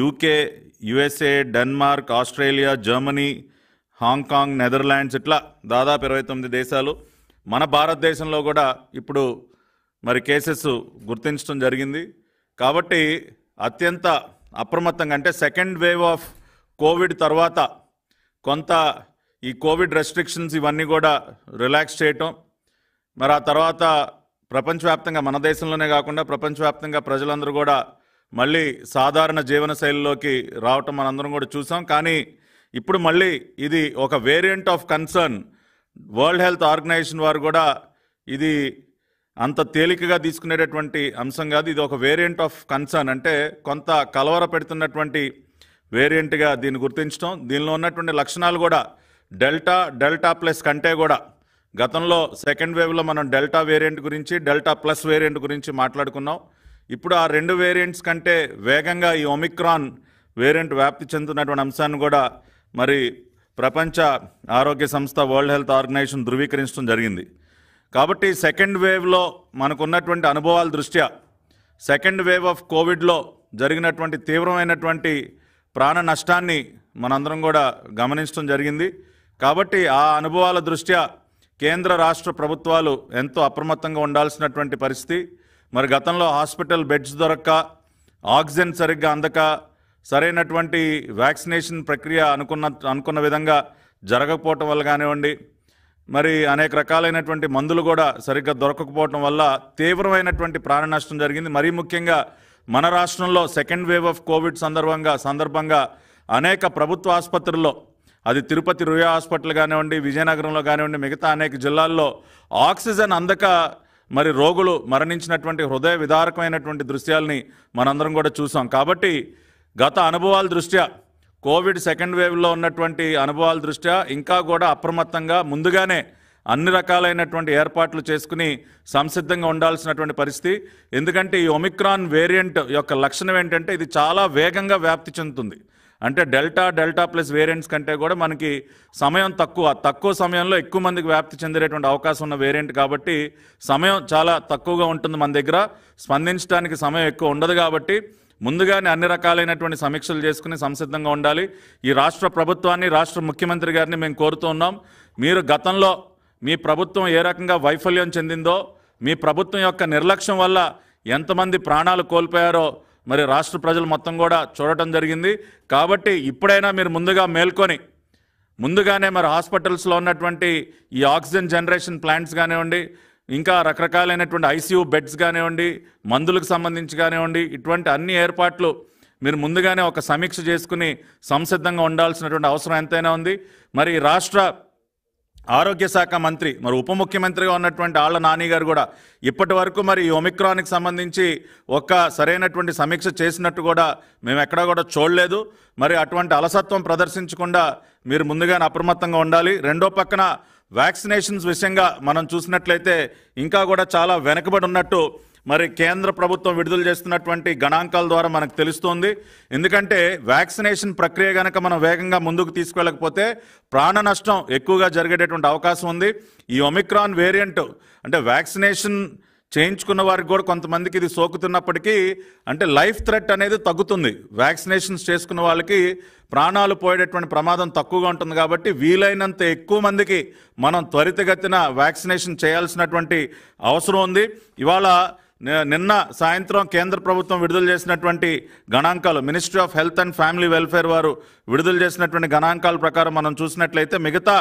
UK USA Denmark Australia Germany Hong Kong Netherlands ఇట్లా దాదాపు ఇరవై తొమ్మిది దేశాలు మన భారతదేశంలో కూడా ఇప్పుడు మరి కేసెస్ గుర్తించడం జరిగింది కాబట్టి అత్యంత అప్రమత్తంగా అంటే సెకండ్ వేవ్ ఆఫ్ కోవిడ్ తర్వాత కొంత ఈ కోవిడ్ రెస్ట్రిక్షన్స్ ఇవన్నీ కూడా రిలాక్స్ చేయటం మరి ఆ తర్వాత ప్రపంచవ్యాప్తంగా మన దేశంలోనే కాకుండా ప్రపంచవ్యాప్తంగా ప్రజలందరూ కూడా మళ్ళీ సాధారణ జీవన శైలిలోకి రావటం మనందరం కూడా చూసాం కానీ ఇప్పుడు మళ్ళీ ఇది ఒక variant of concern World Health Organization వారు కూడా ఇది అంత తేలికగా తీసుకునేటటువంటి అంశం కాదు ఇది ఒక వేరియంట్ ఆఫ్ కన్సర్న్ అంటే కొంత కలవర పెడుతున్నటువంటి వేరియంట్గా దీన్ని గుర్తించడం దీనిలో ఉన్నటువంటి లక్షణాలు కూడా డెల్టా డెల్టా ప్లస్ కంటే కూడా గతంలో సెకండ్ వేవ్లో మనం డెల్టా వేరియంట్ గురించి డెల్టా ప్లస్ వేరియంట్ గురించి మాట్లాడుకున్నాం ఇప్పుడు ఆ రెండు వేరియంట్స్ కంటే వేగంగా ఈ ఒమిక్రాన్ వేరియంట్ వ్యాప్తి చెందుతున్నటువంటి అంశాన్ని కూడా మరి ప్రపంచ ఆరోగ్య సంస్థ వరల్డ్ హెల్త్ ఆర్గనైజేషన్ ధృవీకరించడం జరిగింది కాబట్టి సెకండ్ వేవ్లో మనకున్నటువంటి అనుభవాల దృష్ట్యా సెకండ్ వేవ్ ఆఫ్ కోవిడ్లో జరిగినటువంటి తీవ్రమైనటువంటి ప్రాణ నష్టాన్ని మనందరం కూడా గమనించడం జరిగింది కాబట్టి ఆ అనుభవాల దృష్ట్యా కేంద్ర రాష్ట్ర ప్రభుత్వాలు ఎంతో అప్రమత్తంగా ఉండాల్సినటువంటి పరిస్థితి మరి గతంలో హాస్పిటల్ బెడ్స్ దొరక్క ఆక్సిజన్ సరిగ్గా అందక సరైనటువంటి వ్యాక్సినేషన్ ప్రక్రియ అనుకున్న అనుకున్న విధంగా జరగకపోవటం వల్ల కానివ్వండి మరి అనేక రకాలైనటువంటి మందులు కూడా సరిగ్గా దొరకకపోవటం వల్ల తీవ్రమైనటువంటి ప్రాణ నష్టం జరిగింది మరీ ముఖ్యంగా మన రాష్ట్రంలో సెకండ్ వేవ్ ఆఫ్ కోవిడ్ సందర్భంగా సందర్భంగా అనేక ప్రభుత్వ ఆసుపత్రుల్లో అది తిరుపతి రుయా హాస్పిటల్ కానివ్వండి విజయనగరంలో కానివ్వండి మిగతా అనేక జిల్లాల్లో ఆక్సిజన్ అందక మరి రోగులు మరణించినటువంటి హృదయ విదారకమైనటువంటి దృశ్యాల్ని మనందరం కూడా చూసాం కాబట్టి గత అనుభవాల దృష్ట్యా కోవిడ్ సెకండ్ వేవ్లో ఉన్నటువంటి అనుభవాల దృష్ట్యా ఇంకా కూడా అప్రమత్తంగా ముందుగానే అన్ని రకాలైనటువంటి ఏర్పాట్లు చేసుకుని సంసిద్ధంగా ఉండాల్సినటువంటి పరిస్థితి ఎందుకంటే ఈ ఒమిక్రాన్ వేరియంట్ యొక్క లక్షణం ఏంటంటే ఇది చాలా వేగంగా వ్యాప్తి చెందుతుంది అంటే డెల్టా డెల్టా ప్లస్ వేరియంట్స్ కంటే కూడా మనకి సమయం తక్కువ తక్కువ సమయంలో ఎక్కువ మందికి వ్యాప్తి చెందేటువంటి అవకాశం ఉన్న వేరియంట్ కాబట్టి సమయం చాలా తక్కువగా ఉంటుంది మన దగ్గర స్పందించడానికి సమయం ఎక్కువ ఉండదు కాబట్టి ముందుగానే అన్ని రకాలైనటువంటి సమీక్షలు చేసుకుని సంసిద్ధంగా ఉండాలి ఈ రాష్ట్ర ప్రభుత్వాన్ని రాష్ట్ర ముఖ్యమంత్రి గారిని మేము కోరుతూ ఉన్నాం మీరు గతంలో మీ ప్రభుత్వం ఏ రకంగా వైఫల్యం చెందిందో మీ ప్రభుత్వం యొక్క నిర్లక్ష్యం వల్ల ఎంతమంది ప్రాణాలు కోల్పోయారో మరి రాష్ట్ర ప్రజలు మొత్తం కూడా చూడటం జరిగింది కాబట్టి ఇప్పుడైనా మీరు ముందుగా మేల్కొని ముందుగానే మరి హాస్పిటల్స్లో ఉన్నటువంటి ఈ ఆక్సిజన్ జనరేషన్ ప్లాంట్స్ కానివ్వండి ఇంకా రకరకాలైనటువంటి ఐసీయూ బెడ్స్ కానివ్వండి మందులకు సంబంధించి కానివ్వండి ఇటువంటి అన్ని ఏర్పాట్లు మీరు ముందుగానే ఒక సమీక్ష చేసుకుని సంసిద్ధంగా ఉండాల్సినటువంటి అవసరం ఎంతైనా ఉంది మరి రాష్ట్ర ఆరోగ్య శాఖ మంత్రి మరి ఉప ముఖ్యమంత్రిగా ఉన్నటువంటి ఆళ్ల నాని గారు కూడా ఇప్పటి వరకు మరి ఈ ఒమిక్రాన్కి సంబంధించి ఒక్క సరైనటువంటి సమీక్ష చేసినట్టు కూడా మేము ఎక్కడా కూడా చూడలేదు మరి అటువంటి అలసత్వం ప్రదర్శించకుండా మీరు ముందుగానే అప్రమత్తంగా ఉండాలి రెండో పక్కన వ్యాక్సినేషన్స్ విషయంగా మనం చూసినట్లయితే ఇంకా కూడా చాలా వెనకబడి ఉన్నట్టు మరి కేంద్ర ప్రభుత్వం విడుదల చేస్తున్నటువంటి గణాంకాల ద్వారా మనకు తెలుస్తోంది ఎందుకంటే వ్యాక్సినేషన్ ప్రక్రియ కనుక మనం వేగంగా ముందుకు తీసుకెళ్ళకపోతే ప్రాణ నష్టం ఎక్కువగా జరిగేటటువంటి అవకాశం ఉంది ఈ ఒమిక్రాన్ వేరియంట్ అంటే వ్యాక్సినేషన్ చేయించుకున్న వారికి కూడా కొంతమందికి ఇది సోకుతున్నప్పటికీ అంటే లైఫ్ థ్రెట్ అనేది తగ్గుతుంది వ్యాక్సినేషన్స్ చేసుకున్న వాళ్ళకి ప్రాణాలు పోయేటటువంటి ప్రమాదం తక్కువగా ఉంటుంది కాబట్టి వీలైనంత ఎక్కువ మందికి మనం త్వరితగతిన వ్యాక్సినేషన్ చేయాల్సినటువంటి అవసరం ఉంది ఇవాళ నిన్న సాయంత్రం కేంద్ర ప్రభుత్వం విడుదల చేసినటువంటి గణాంకాలు ministry of health and family welfare వారు విడుదల చేసినటువంటి గణాంకాల ప్రకారం మనం చూసినట్లయితే మిగతా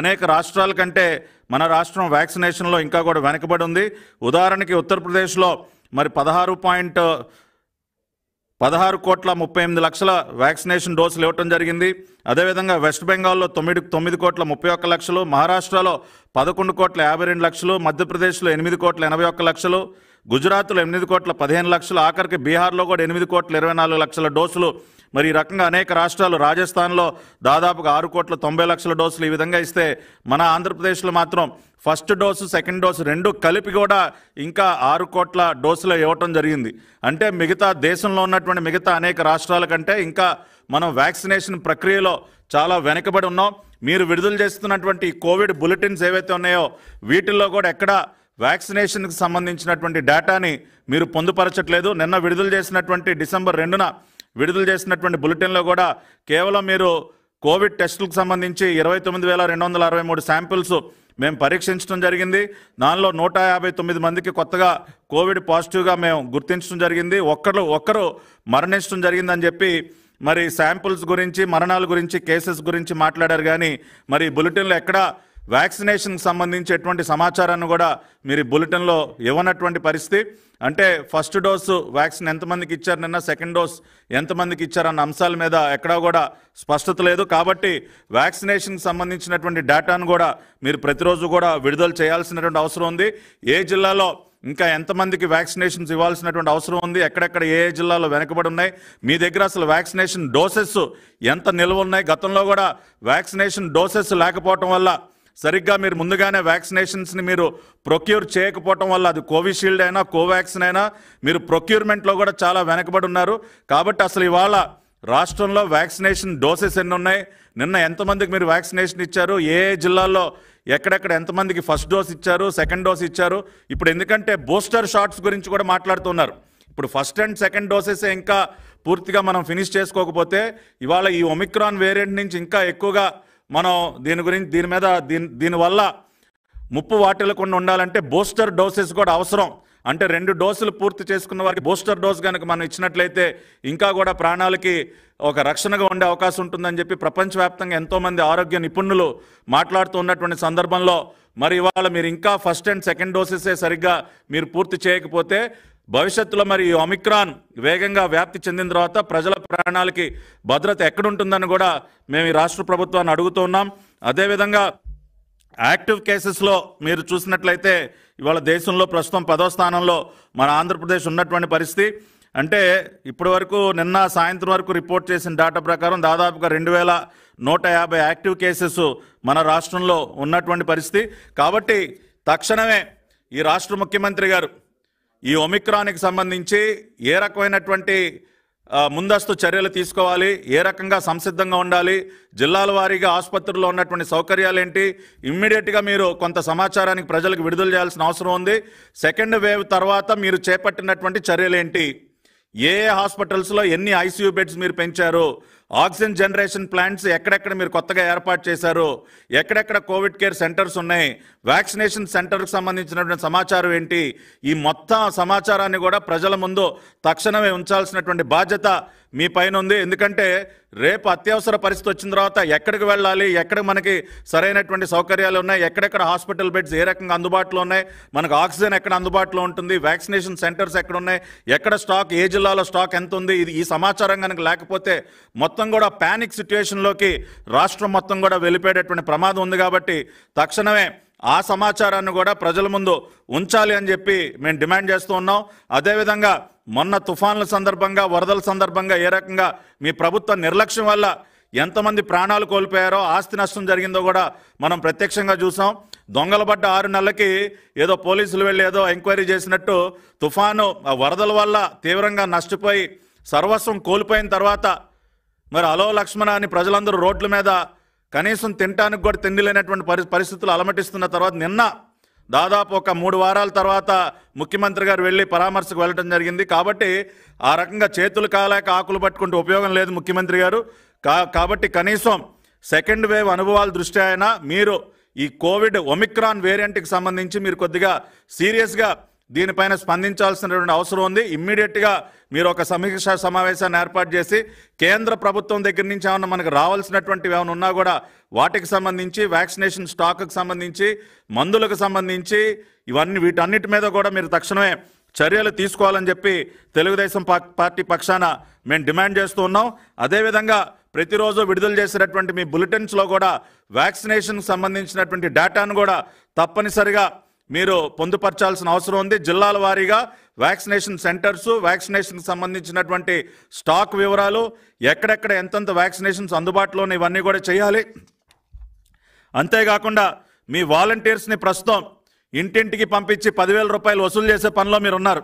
అనేక రాష్ట్రాల కంటే మన రాష్ట్రం వ్యాక్సినేషన్లో ఇంకా కూడా వెనకబడి ఉంది ఉదాహరణకి ఉత్తరప్రదేశ్లో మరి పదహారు పాయింట్ పదహారు కోట్ల ముప్పై ఎనిమిది లక్షల వ్యాక్సినేషన్ డోసులు ఇవ్వటం జరిగింది అదేవిధంగా వెస్ట్ బెంగాల్లో తొమ్మిది తొమ్మిది కోట్ల ముప్పై ఒక్క లక్షలు మహారాష్ట్రలో పదకొండు కోట్ల యాభై రెండు లక్షలు మధ్యప్రదేశ్లో ఎనిమిది కోట్ల ఎనభై ఒక్క లక్షలు గుజరాత్లో ఎనిమిది కోట్ల పదిహేను లక్షలు ఆఖరికి బీహార్లో కూడా ఎనిమిది కోట్ల ఇరవై నాలుగు లక్షల డోసులు మరి ఈ రకంగా అనేక రాష్ట్రాలు రాజస్థాన్లో దాదాపుగా ఆరు కోట్ల తొంభై లక్షల డోసులు ఈ విధంగా ఇస్తే మన ఆంధ్రప్రదేశ్లో మాత్రం ఫస్ట్ డోసు సెకండ్ డోసు రెండు కలిపి కూడా ఇంకా ఆరు కోట్ల డోసులు ఇవ్వటం జరిగింది అంటే మిగతా దేశంలో ఉన్నటువంటి మిగతా అనేక రాష్ట్రాల కంటే ఇంకా మనం వ్యాక్సినేషన్ ప్రక్రియలో చాలా వెనకబడి ఉన్నాం మీరు విడుదల చేస్తున్నటువంటి కోవిడ్ బులెటిన్స్ ఏవైతే ఉన్నాయో వీటిల్లో కూడా ఎక్కడ వ్యాక్సినేషన్కి సంబంధించినటువంటి డేటాని మీరు పొందుపరచట్లేదు నిన్న విడుదల చేసినటువంటి డిసెంబర్ రెండున విడుదల చేసినటువంటి బులెటిన్లో కూడా కేవలం మీరు కోవిడ్ టెస్టులకు సంబంధించి ఇరవై తొమ్మిది వేల రెండు వందల అరవై మూడు శాంపిల్స్ మేము పరీక్షించడం జరిగింది దానిలో నూట యాభై తొమ్మిది మందికి కొత్తగా కోవిడ్ పాజిటివ్గా మేము గుర్తించడం జరిగింది ఒక్కరు ఒక్కరు మరణించడం జరిగిందని చెప్పి మరి శాంపుల్స్ గురించి మరణాల గురించి కేసెస్ గురించి మాట్లాడారు కానీ మరి బులెటిన్లు ఎక్కడా వ్యాక్సినేషన్కి సంబంధించేటువంటి సమాచారాన్ని కూడా మీరు బులెటిన్లో ఇవ్వనటువంటి పరిస్థితి అంటే ఫస్ట్ డోసు వ్యాక్సిన్ ఎంతమందికి ఇచ్చారు నిన్న సెకండ్ డోస్ ఎంతమందికి ఇచ్చారన్న అంశాల మీద ఎక్కడా కూడా స్పష్టత లేదు కాబట్టి వ్యాక్సినేషన్కి సంబంధించినటువంటి డేటాను కూడా మీరు ప్రతిరోజు కూడా విడుదల చేయాల్సినటువంటి అవసరం ఉంది ఏ జిల్లాలో ఇంకా ఎంతమందికి వ్యాక్సినేషన్స్ ఇవ్వాల్సినటువంటి అవసరం ఉంది ఎక్కడెక్కడ ఏ జిల్లాలో వెనకబడి ఉన్నాయి మీ దగ్గర అసలు వ్యాక్సినేషన్ డోసెస్ ఎంత నిల్వ ఉన్నాయి గతంలో కూడా వ్యాక్సినేషన్ డోసెస్ లేకపోవటం వల్ల సరిగ్గా మీరు ముందుగానే వ్యాక్సినేషన్స్ని మీరు ప్రొక్యూర్ చేయకపోవటం వల్ల అది కోవిషీల్డ్ అయినా కోవాక్సిన్ అయినా మీరు ప్రొక్యూర్మెంట్లో కూడా చాలా వెనకబడి ఉన్నారు కాబట్టి అసలు ఇవాళ రాష్ట్రంలో వ్యాక్సినేషన్ డోసెస్ ఎన్ని ఉన్నాయి నిన్న ఎంతమందికి మీరు వ్యాక్సినేషన్ ఇచ్చారు ఏ జిల్లాల్లో ఎక్కడెక్కడ ఎంతమందికి ఫస్ట్ డోస్ ఇచ్చారు సెకండ్ డోస్ ఇచ్చారు ఇప్పుడు ఎందుకంటే బూస్టర్ షాట్స్ గురించి కూడా మాట్లాడుతున్నారు ఇప్పుడు ఫస్ట్ అండ్ సెకండ్ డోసెస్ ఇంకా పూర్తిగా మనం ఫినిష్ చేసుకోకపోతే ఇవాళ ఈ ఒమిక్రాన్ వేరియంట్ నుంచి ఇంకా ఎక్కువగా మనం దీని గురించి దీని మీద దీని దీనివల్ల ముప్పు వాటిల్లకుండా ఉండాలంటే బూస్టర్ డోసెస్ కూడా అవసరం అంటే రెండు డోసులు పూర్తి చేసుకున్న వారికి బూస్టర్ డోస్ కనుక మనం ఇచ్చినట్లయితే ఇంకా కూడా ప్రాణాలకి ఒక రక్షణగా ఉండే అవకాశం ఉంటుందని చెప్పి ప్రపంచవ్యాప్తంగా ఎంతోమంది ఆరోగ్య నిపుణులు మాట్లాడుతూ ఉన్నటువంటి సందర్భంలో మరి ఇవాళ మీరు ఇంకా ఫస్ట్ అండ్ సెకండ్ డోసెసే సరిగ్గా మీరు పూర్తి చేయకపోతే భవిష్యత్తులో మరి ఈ ఒమిక్రాన్ వేగంగా వ్యాప్తి చెందిన తర్వాత ప్రజల ప్రాణాలకి భద్రత ఎక్కడుంటుందని కూడా మేము ఈ రాష్ట్ర ప్రభుత్వాన్ని అడుగుతున్నాం అదేవిధంగా యాక్టివ్ కేసెస్లో మీరు చూసినట్లయితే ఇవాళ దేశంలో ప్రస్తుతం పదో స్థానంలో మన ఆంధ్రప్రదేశ్ ఉన్నటువంటి పరిస్థితి అంటే ఇప్పటి వరకు నిన్న సాయంత్రం వరకు రిపోర్ట్ చేసిన డేటా ప్రకారం దాదాపుగా రెండు వేల నూట యాభై యాక్టివ్ కేసెస్ మన రాష్ట్రంలో ఉన్నటువంటి పరిస్థితి కాబట్టి తక్షణమే ఈ రాష్ట్ర ముఖ్యమంత్రి గారు ఈ ఒమిక్రాన్కి సంబంధించి ఏ రకమైనటువంటి ముందస్తు చర్యలు తీసుకోవాలి ఏ రకంగా సంసిద్ధంగా ఉండాలి జిల్లాల వారీగా ఆసుపత్రుల్లో ఉన్నటువంటి సౌకర్యాలు ఏంటి ఇమ్మీడియట్గా మీరు కొంత సమాచారానికి ప్రజలకు విడుదల చేయాల్సిన అవసరం ఉంది సెకండ్ వేవ్ తర్వాత మీరు చేపట్టినటువంటి ఏంటి ఏ ఏ హాస్పిటల్స్లో ఎన్ని ఐసీయూ బెడ్స్ మీరు పెంచారు ఆక్సిజన్ జనరేషన్ ప్లాంట్స్ ఎక్కడెక్కడ మీరు కొత్తగా ఏర్పాటు చేశారు ఎక్కడెక్కడ కోవిడ్ కేర్ సెంటర్స్ ఉన్నాయి వ్యాక్సినేషన్ సెంటర్కి సంబంధించినటువంటి సమాచారం ఏంటి ఈ మొత్తం సమాచారాన్ని కూడా ప్రజల ముందు తక్షణమే ఉంచాల్సినటువంటి బాధ్యత మీ పైన ఉంది ఎందుకంటే రేపు అత్యవసర పరిస్థితి వచ్చిన తర్వాత ఎక్కడికి వెళ్ళాలి ఎక్కడ మనకి సరైనటువంటి సౌకర్యాలు ఉన్నాయి ఎక్కడెక్కడ హాస్పిటల్ బెడ్స్ ఏ రకంగా అందుబాటులో ఉన్నాయి మనకు ఆక్సిజన్ ఎక్కడ అందుబాటులో ఉంటుంది వ్యాక్సినేషన్ సెంటర్స్ ఎక్కడ ఉన్నాయి ఎక్కడ స్టాక్ ఏ జిల్లాలో స్టాక్ ఎంత ఉంది ఇది ఈ సమాచారం కనుక లేకపోతే మొత్తం మొత్తం కూడా ప్యానిక్ సిచ్యువేషన్లోకి రాష్ట్రం మొత్తం కూడా వెళ్ళిపోయేటటువంటి ప్రమాదం ఉంది కాబట్టి తక్షణమే ఆ సమాచారాన్ని కూడా ప్రజల ముందు ఉంచాలి అని చెప్పి మేము డిమాండ్ చేస్తూ ఉన్నాం అదేవిధంగా మొన్న తుఫాన్ల సందర్భంగా వరదల సందర్భంగా ఏ రకంగా మీ ప్రభుత్వ నిర్లక్ష్యం వల్ల ఎంతమంది ప్రాణాలు కోల్పోయారో ఆస్తి నష్టం జరిగిందో కూడా మనం ప్రత్యక్షంగా చూసాం పడ్డ ఆరు నెలలకి ఏదో పోలీసులు వెళ్ళి ఏదో ఎంక్వైరీ చేసినట్టు తుఫాను వరదల వల్ల తీవ్రంగా నష్టపోయి సర్వస్వం కోల్పోయిన తర్వాత మరి అలో లక్ష్మణ అని ప్రజలందరూ రోడ్ల మీద కనీసం తినటానికి కూడా తిండి లేనటువంటి పరి పరిస్థితులు అలమటిస్తున్న తర్వాత నిన్న దాదాపు ఒక మూడు వారాల తర్వాత ముఖ్యమంత్రి గారు వెళ్ళి పరామర్శకు వెళ్ళడం జరిగింది కాబట్టి ఆ రకంగా చేతులు కాలేక ఆకులు పట్టుకుంటూ ఉపయోగం లేదు ముఖ్యమంత్రి గారు కాబట్టి కనీసం సెకండ్ వేవ్ అనుభవాల దృష్ట్యా అయినా మీరు ఈ కోవిడ్ ఒమిక్రాన్ వేరియంట్కి సంబంధించి మీరు కొద్దిగా సీరియస్గా దీనిపైన స్పందించాల్సినటువంటి అవసరం ఉంది ఇమ్మీడియట్గా మీరు ఒక సమీక్ష సమావేశాన్ని ఏర్పాటు చేసి కేంద్ర ప్రభుత్వం దగ్గర నుంచి ఏమన్నా మనకు రావాల్సినటువంటివి ఏమైనా ఉన్నా కూడా వాటికి సంబంధించి వ్యాక్సినేషన్ స్టాక్కి సంబంధించి మందులకు సంబంధించి ఇవన్నీ వీటన్నిటి మీద కూడా మీరు తక్షణమే చర్యలు తీసుకోవాలని చెప్పి తెలుగుదేశం పార్టీ పక్షాన మేము డిమాండ్ చేస్తూ ఉన్నాం అదేవిధంగా ప్రతిరోజు విడుదల చేసినటువంటి మీ బులెటిన్స్లో కూడా వ్యాక్సినేషన్కి సంబంధించినటువంటి డేటాను కూడా తప్పనిసరిగా మీరు పొందుపరచాల్సిన అవసరం ఉంది జిల్లాల వారీగా వ్యాక్సినేషన్ సెంటర్స్ వ్యాక్సినేషన్కి సంబంధించినటువంటి స్టాక్ వివరాలు ఎక్కడెక్కడ ఎంతెంత వ్యాక్సినేషన్స్ అందుబాటులో ఇవన్నీ కూడా చేయాలి అంతేకాకుండా మీ వాలంటీర్స్ని ప్రస్తుతం ఇంటింటికి పంపించి పదివేల రూపాయలు వసూలు చేసే పనిలో మీరు ఉన్నారు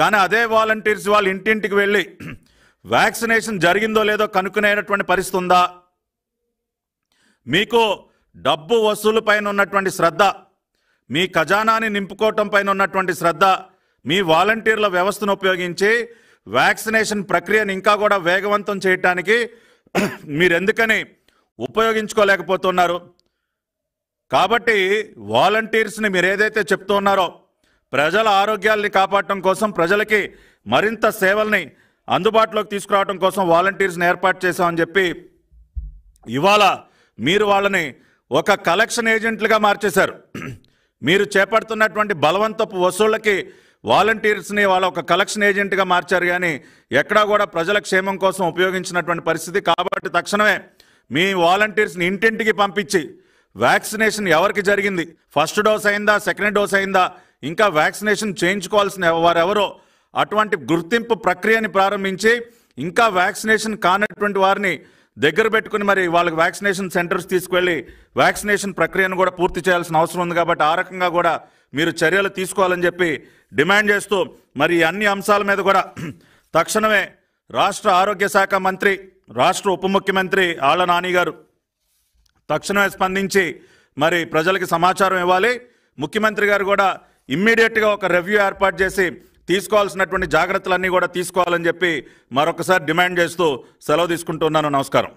కానీ అదే వాలంటీర్స్ వాళ్ళు ఇంటింటికి వెళ్ళి వ్యాక్సినేషన్ జరిగిందో లేదో కనుక్కునేటటువంటి పరిస్థితి ఉందా మీకు డబ్బు వసూలు పైన ఉన్నటువంటి శ్రద్ధ మీ ఖజానాని నింపుకోవటం పైన ఉన్నటువంటి శ్రద్ధ మీ వాలంటీర్ల వ్యవస్థను ఉపయోగించి వ్యాక్సినేషన్ ప్రక్రియను ఇంకా కూడా వేగవంతం చేయటానికి మీరెందుకని ఉపయోగించుకోలేకపోతున్నారు కాబట్టి వాలంటీర్స్ని మీరు ఏదైతే చెప్తున్నారో ప్రజల ఆరోగ్యాల్ని కాపాడటం కోసం ప్రజలకి మరింత సేవల్ని అందుబాటులోకి తీసుకురావడం కోసం వాలంటీర్స్ని ఏర్పాటు చేశామని చెప్పి ఇవాళ మీరు వాళ్ళని ఒక కలెక్షన్ ఏజెంట్లుగా మార్చేశారు మీరు చేపడుతున్నటువంటి బలవంతపు వసూళ్ళకి వాలంటీర్స్ని వాళ్ళ ఒక కలెక్షన్ ఏజెంట్గా మార్చారు కానీ ఎక్కడా కూడా ప్రజల క్షేమం కోసం ఉపయోగించినటువంటి పరిస్థితి కాబట్టి తక్షణమే మీ వాలంటీర్స్ని ఇంటింటికి పంపించి వ్యాక్సినేషన్ ఎవరికి జరిగింది ఫస్ట్ డోస్ అయిందా సెకండ్ డోస్ అయిందా ఇంకా వ్యాక్సినేషన్ చేయించుకోవాల్సిన వారెవరో అటువంటి గుర్తింపు ప్రక్రియని ప్రారంభించి ఇంకా వ్యాక్సినేషన్ కానటువంటి వారిని దగ్గర పెట్టుకుని మరి వాళ్ళకి వ్యాక్సినేషన్ సెంటర్స్ తీసుకువెళ్ళి వ్యాక్సినేషన్ ప్రక్రియను కూడా పూర్తి చేయాల్సిన అవసరం ఉంది కాబట్టి ఆ రకంగా కూడా మీరు చర్యలు తీసుకోవాలని చెప్పి డిమాండ్ చేస్తూ మరి అన్ని అంశాల మీద కూడా తక్షణమే రాష్ట్ర ఆరోగ్య శాఖ మంత్రి రాష్ట్ర ఉప ముఖ్యమంత్రి ఆళ్ల నాని గారు తక్షణమే స్పందించి మరి ప్రజలకి సమాచారం ఇవ్వాలి ముఖ్యమంత్రి గారు కూడా ఇమ్మీడియట్గా ఒక రివ్యూ ఏర్పాటు చేసి తీసుకోవాల్సినటువంటి జాగ్రత్తలన్నీ కూడా తీసుకోవాలని చెప్పి మరొకసారి డిమాండ్ చేస్తూ సెలవు తీసుకుంటున్నాను నమస్కారం